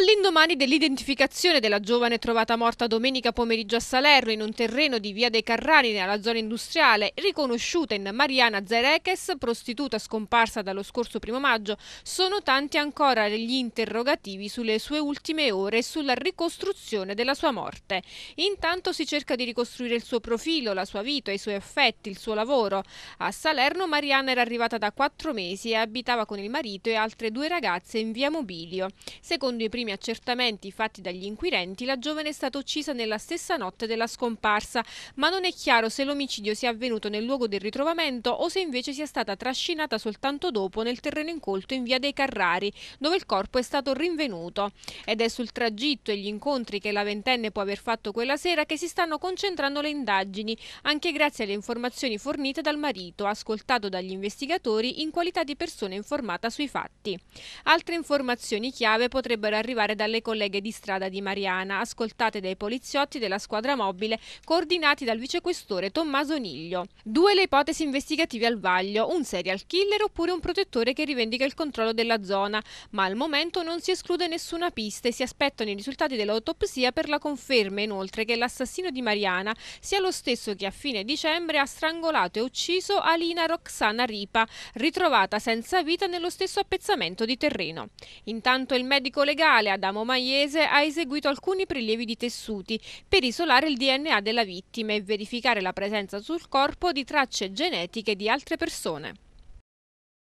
All'indomani dell'identificazione della giovane trovata morta domenica pomeriggio a Salerno in un terreno di via dei Carrani nella zona industriale, riconosciuta in Mariana Zereches, prostituta scomparsa dallo scorso primo maggio, sono tanti ancora gli interrogativi sulle sue ultime ore e sulla ricostruzione della sua morte. Intanto si cerca di ricostruire il suo profilo, la sua vita, i suoi affetti, il suo lavoro. A Salerno Mariana era arrivata da quattro mesi e abitava con il marito e altre due ragazze in via Mobilio. Secondo i primi ultimi accertamenti fatti dagli inquirenti, la giovane è stata uccisa nella stessa notte della scomparsa, ma non è chiaro se l'omicidio sia avvenuto nel luogo del ritrovamento o se invece sia stata trascinata soltanto dopo nel terreno incolto in via dei Carrari, dove il corpo è stato rinvenuto. Ed è sul tragitto e gli incontri che la ventenne può aver fatto quella sera che si stanno concentrando le indagini, anche grazie alle informazioni fornite dal marito, ascoltato dagli investigatori in qualità di persona informata sui fatti. Altre informazioni chiave potrebbero arrivare arrivare dalle colleghe di strada di Mariana, ascoltate dai poliziotti della squadra mobile coordinati dal vicequestore Tommaso Niglio. Due le ipotesi investigative al vaglio, un serial killer oppure un protettore che rivendica il controllo della zona, ma al momento non si esclude nessuna pista e si aspettano i risultati dell'autopsia per la conferma inoltre che l'assassino di Mariana sia lo stesso che a fine dicembre ha strangolato e ucciso Alina Roxana Ripa, ritrovata senza vita nello stesso appezzamento di terreno. Intanto il medico legale ospedale Adamo Maiese ha eseguito alcuni prelievi di tessuti per isolare il DNA della vittima e verificare la presenza sul corpo di tracce genetiche di altre persone.